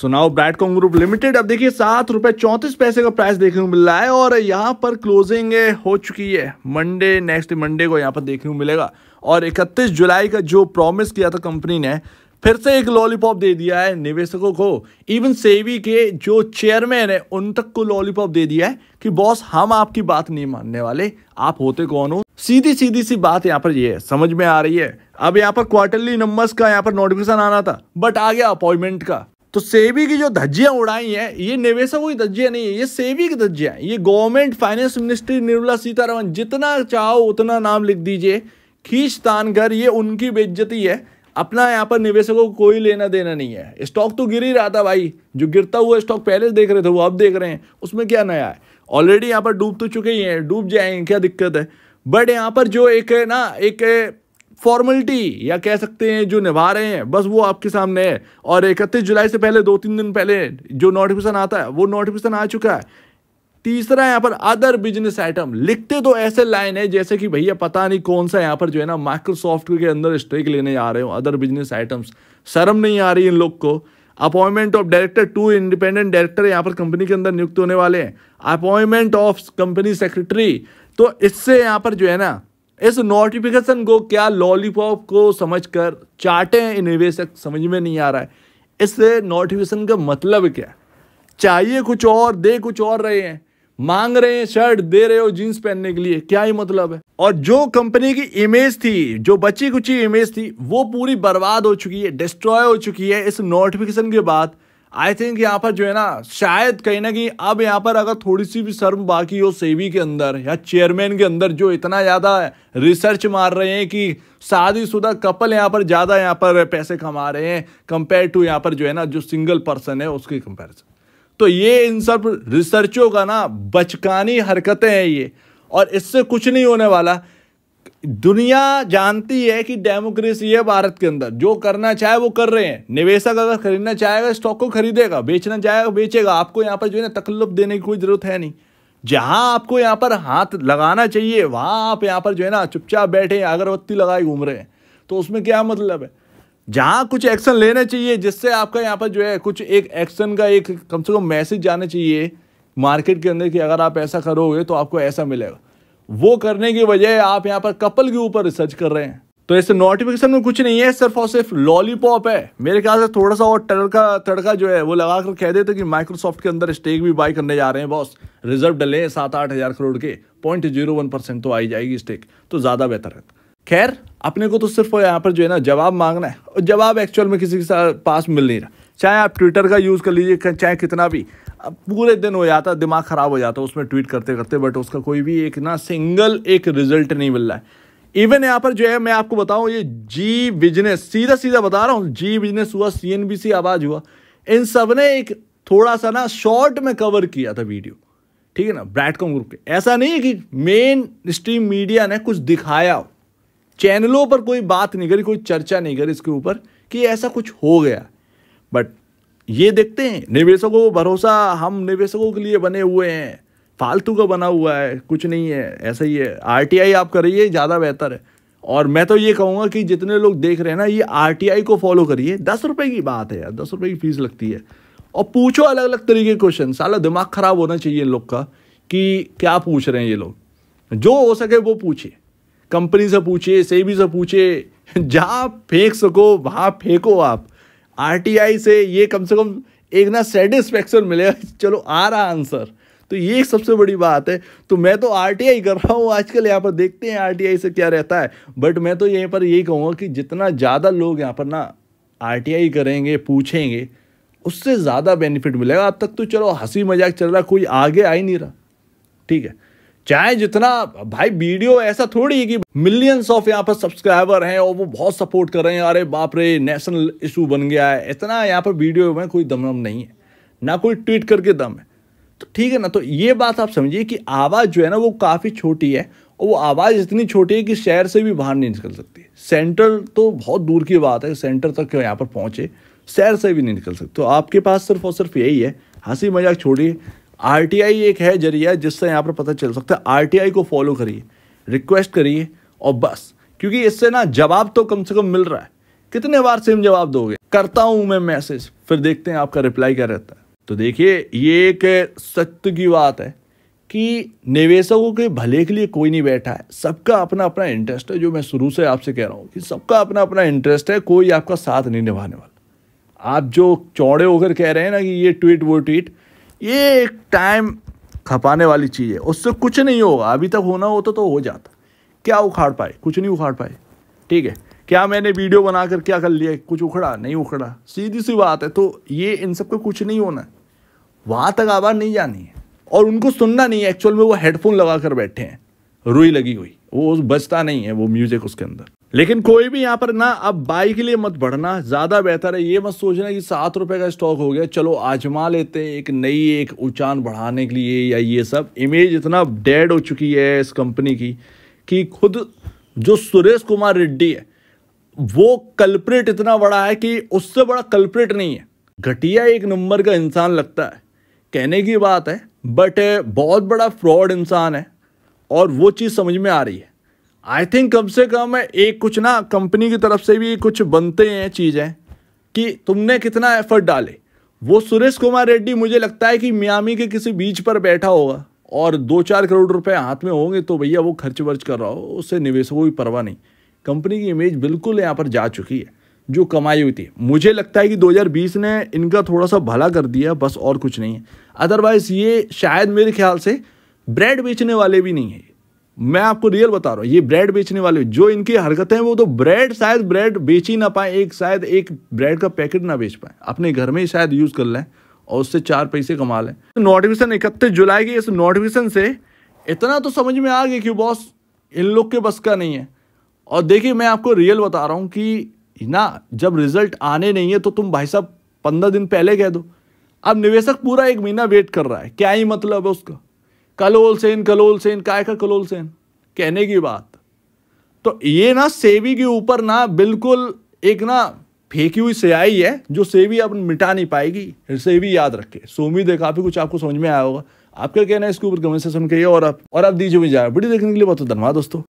सुनाओ Brightcom group limited अब देखिए सात रुपए चौंतीस पैसे का प्राइस देखने को मिल रहा है और यहाँ पर क्लोजिंग हो चुकी है मंडे नेक्स्ट मंडे को यहाँ पर देखने को मिलेगा और 31 जुलाई का जो प्रॉमिस किया था कंपनी ने फिर से एक लॉलीपॉप दे दिया है निवेशकों को इवन सेवी के जो चेयरमैन है उन तक को लॉलीपॉप दे दिया है कि बॉस हम आपकी बात नहीं मानने वाले आप होते कौन हो सीधी सीधी सी बात यहाँ पर ये है समझ में आ रही है अब यहाँ पर क्वार्टरली नंबर्स का यहाँ पर नोटिफिकेशन आना था बट आ गया अपॉइंटमेंट का तो सेबी की जो धज्जियां उड़ाई हैं ये निवेशकों की धज्जियां नहीं है ये सेबी की धज्जियां ये government finance ministry Nirmala Sitharaman जितना चाहो उतना नाम लिख दीजिए खींच तान कर ये उनकी बेज्जती है अपना यहाँ पर निवेशकों को कोई लेना देना नहीं है स्टॉक तो गिर ही रहा था भाई जो गिरता हुआ स्टॉक पहले देख रहे थे वो अब देख रहे हैं उसमें क्या नया है ऑलरेडी यहाँ पर डूब तो चुके ही हैं डूब जाएंगे क्या दिक्कत है बट यहाँ पर जो एक ना एक फॉर्मेलिटी या कह सकते हैं जो निभा रहे हैं बस वो आपके सामने है और इकतीस जुलाई से पहले दो तीन दिन पहले जो नोटिफिकेशन आता है वो नोटिफिकेशन आ चुका है तीसरा यहाँ पर अदर बिजनेस आइटम लिखते तो ऐसे लाइन है जैसे कि भैया पता नहीं कौन सा यहाँ पर जो है ना माइक्रोसॉफ्ट के अंदर स्ट्रेक लेने जा रहे हो अदर बिजनेस आइटम्स शर्म नहीं आ रही इन लोग को appointment of director to independent director यहाँ पर कंपनी के अंदर नियुक्त होने वाले हैं अपॉइंटमेंट ऑफ कंपनी सेक्रेटरी तो इससे यहाँ पर जो है ना इस नोटिफिकेशन को क्या लॉलीपॉप को समझकर चाटे निवेशक समझ में नहीं आ रहा है इस नोटिफिकेशन का मतलब क्या चाहिए कुछ और दे कुछ और रहे हैं मांग रहे हैं शर्ट दे रहे हो जीन्स पहनने के लिए क्या ही मतलब है और जो कंपनी की इमेज थी जो बची कुची इमेज थी वो पूरी बर्बाद हो चुकी है डिस्ट्रॉय हो चुकी है इस नोटिफिकेशन के बाद आई थिंक यहाँ पर जो है ना शायद कहीं ना कहीं अब यहाँ पर अगर थोड़ी सी भी शर्म बाकी हो सेवी के अंदर या चेयरमैन के अंदर जो इतना ज़्यादा रिसर्च मार रहे हैं कि शादीशुदा कपल यहाँ पर ज़्यादा यहाँ पर पैसे कमा रहे हैं कंपेयर टू यहाँ पर जो है ना जो सिंगल पर्सन है उसकी कंपेरिजन तो ये इन सब रिसर्चों का ना बचकानी हरकतें हैं ये और इससे कुछ नहीं होने वाला दुनिया जानती है कि डेमोक्रेसी है भारत के अंदर जो करना चाहे वो कर रहे हैं निवेशक अगर खरीदना चाहेगा स्टॉक को खरीदेगा बेचना चाहेगा बेचेगा आपको यहाँ पर जो है ना तकल्लुफ देने की कोई ज़रूरत है नहीं जहाँ आपको यहाँ पर हाथ लगाना चाहिए वहाँ आप यहाँ पर जो है ना चुपचाप बैठे अगरबत्ती लगाए घूम रहे हैं तो उसमें क्या मतलब है जहाँ कुछ एक्शन लेना चाहिए जिससे आपका यहाँ पर जो है कुछ एक एक्शन का एक कम से कम मैसेज जाना चाहिए मार्केट के अंदर कि अगर आप ऐसा करोगे तो आपको ऐसा मिलेगा वो करने की वजह आप यहाँ पर कपल के ऊपर रिसर्च कर रहे हैं तो ऐसे नोटिफिकेशन में कुछ नहीं है सिर्फ और सिर्फ लॉलीपॉप है मेरे ख्याल से थोड़ा सा और तड़का तड़का जो है वो लगा कर कह देते कि माइक्रोसॉफ्ट के अंदर स्टेक भी बाय करने जा रहे हैं बॉस रिजर्व डले सात आठ हजार करोड़ के पॉइंट जीरो वन परसेंट तो आई जाएगी स्टेक तो ज़्यादा बेहतर है खैर अपने को तो सिर्फ यहाँ पर जो है ना जवाब मांगना है और जवाब एक्चुअल में किसी के साथ पास मिल नहीं रहा चाहे आप ट्विटर का यूज़ कर लीजिए चाहे कितना भी अब पूरे दिन हो जाता दिमाग ख़राब हो जाता उसमें ट्वीट करते करते बट उसका कोई भी एक ना सिंगल एक रिजल्ट नहीं मिल रहा है इवन यहाँ पर जो है मैं आपको बताऊँ ये जी बिजनेस सीधा सीधा बता रहा हूँ जी बिजनेस हुआ सी एन बी सी आवाज़ हुआ इन सब ने एक थोड़ा सा ना शॉर्ट में कवर किया था वीडियो ठीक है ना ब्रैडकॉम ग्रुप के ऐसा नहीं है कि मेन स्ट्रीम मीडिया ने कुछ दिखाया हो चैनलों पर कोई बात नहीं करी कोई चर्चा नहीं करी इसके ऊपर कि ऐसा कुछ हो गया बट ये देखते हैं निवेशकों को भरोसा हम निवेशकों के लिए बने हुए हैं फालतू का बना हुआ है कुछ नहीं है ऐसा ही है आर आप करिए ज़्यादा बेहतर है और मैं तो ये कहूँगा कि जितने लोग देख रहे हैं ना ये आर को फॉलो करिए दस रुपये की बात है यार दस रुपये की फीस लगती है और पूछो अलग अलग तरीके के क्वेश्चन साला दिमाग ख़राब होना चाहिए इन लोग का कि क्या पूछ रहे हैं ये लोग जो हो सके वो पूछे कंपनी से पूछिए सेबी से पूछे जहाँ फेंक सको वहाँ फेंको आप आर से ये कम से कम एक ना सेटिस्फेक्शन मिलेगा चलो आ रहा आंसर तो ये सबसे बड़ी बात है तो मैं तो आर कर रहा हूँ आजकल यहाँ पर देखते हैं आर से क्या रहता है बट मैं तो यहीं पर यही कहूँगा कि जितना ज़्यादा लोग यहाँ पर ना आर करेंगे पूछेंगे उससे ज़्यादा बेनिफिट मिलेगा अब तक तो चलो हंसी मजाक चल रहा कोई आगे आ ही नहीं रहा ठीक है चाहे जितना भाई वीडियो ऐसा थोड़ी है कि मिलियंस ऑफ यहाँ पर सब्सक्राइबर हैं और वो बहुत सपोर्ट कर रहे हैं अरे बाप रे नेशनल इशू बन गया है इतना यहाँ पर वीडियो में कोई दमदम नहीं है ना कोई ट्वीट करके दम है तो ठीक है ना तो ये बात आप समझिए कि आवाज़ जो है ना वो काफ़ी छोटी है और वो आवाज़ इतनी छोटी है कि शहर से भी बाहर नहीं निकल सकती सेंटर तो बहुत दूर की बात है सेंटर तक यहाँ पर पहुँचे शहर से भी नहीं निकल सकते तो आपके पास सिर्फ और सिर्फ यही है हंसी मजाक छोड़िए आर एक है जरिया जिससे यहाँ पर पता चल सकता है आर टी आई को फॉलो करिए रिक्वेस्ट करिए और बस क्योंकि इससे ना जवाब तो कम से कम मिल रहा है कितने बार सेम जवाब दोगे करता हूं मैं मैसेज फिर देखते हैं आपका रिप्लाई क्या रहता है तो देखिए ये एक सत्य की बात है कि निवेशकों के भले के लिए कोई नहीं बैठा है सबका अपना अपना इंटरेस्ट है जो मैं शुरू से आपसे कह रहा हूँ कि सबका अपना अपना इंटरेस्ट है कोई आपका साथ नहीं निभाने वाला आप जो चौड़े होकर कह रहे हैं ना कि ये ट्वीट वो ट्वीट ये एक टाइम खपाने वाली चीज़ है उससे कुछ नहीं होगा अभी तक होना होता तो हो जाता क्या उखाड़ पाए कुछ नहीं उखाड़ पाए ठीक है क्या मैंने वीडियो बना कर क्या कर लिया कुछ उखड़ा नहीं उखड़ा सीधी सी बात है तो ये इन सब का कुछ नहीं होना वहाँ तक आवाज़ नहीं जानी है और उनको सुनना नहीं है एक्चुअल में वो हेडफोन लगा कर बैठे हैं रुई लगी हुई वो बचता नहीं है वो म्यूज़िक उसके अंदर लेकिन कोई भी यहाँ पर ना अब बाई के लिए मत बढ़ना ज़्यादा बेहतर है ये मत सोचना कि सात रुपये का स्टॉक हो गया चलो आजमा लेते हैं एक नई एक उचान बढ़ाने के लिए या ये सब इमेज इतना डेड हो चुकी है इस कंपनी की कि खुद जो सुरेश कुमार रेड्डी है वो कल्प्रेट इतना बड़ा है कि उससे बड़ा कल्प्रेट नहीं है घटिया एक नंबर का इंसान लगता है कहने की बात है बट बहुत बड़ा फ्रॉड इंसान है और वो चीज़ समझ में आ रही है आई थिंक कम से कम एक कुछ ना कंपनी की तरफ से भी कुछ बनते हैं चीज़ें कि तुमने कितना एफर्ट डाले वो सुरेश कुमार रेड्डी मुझे लगता है कि मियामी के किसी बीच पर बैठा होगा और दो चार करोड़ रुपए हाथ में होंगे तो भैया वो खर्च वर्च कर रहा हो उससे निवेशकों की परवाह नहीं कंपनी की इमेज बिल्कुल यहाँ पर जा चुकी है जो कमाई हुई थी मुझे लगता है कि 2020 ने इनका थोड़ा सा भला कर दिया बस और कुछ नहीं है अदरवाइज़ ये शायद मेरे ख्याल से ब्रेड बेचने वाले भी नहीं है मैं आपको रियल बता रहा हूँ ये ब्रेड बेचने वाले जो इनकी हरकतें हैं वो तो ब्रेड शायद ब्रेड बेच ही ना पाए एक शायद एक ब्रेड का पैकेट ना बेच पाए अपने घर में ही शायद यूज़ कर लें और उससे चार पैसे कमा लें नोटिफिकेशन तो इकतीस जुलाई की इस नोटिफिकेशन से इतना तो समझ में आ गया कि बॉस इन लोग के बस का नहीं है और देखिए मैं आपको रियल बता रहा हूँ कि ना जब रिजल्ट आने नहीं है तो तुम भाई साहब पंद्रह दिन पहले कह दो अब निवेशक पूरा एक महीना वेट कर रहा है क्या ही मतलब है उसका कलोल सेन कलोल सेन काय का कलोल सेन कहने की बात तो ये ना सेवी के ऊपर ना बिल्कुल एक ना फेंकी हुई सियाई है जो सेवी आप मिटा नहीं पाएगी सेवी याद रखे सो उम्मीद है काफी कुछ आपको समझ में आया होगा आपका कहना है इसके ऊपर कमेंट सेशन कहिए और आप और आप दीजिए मुझे वीडियो देखने के लिए बहुत धन्यवाद दोस्तों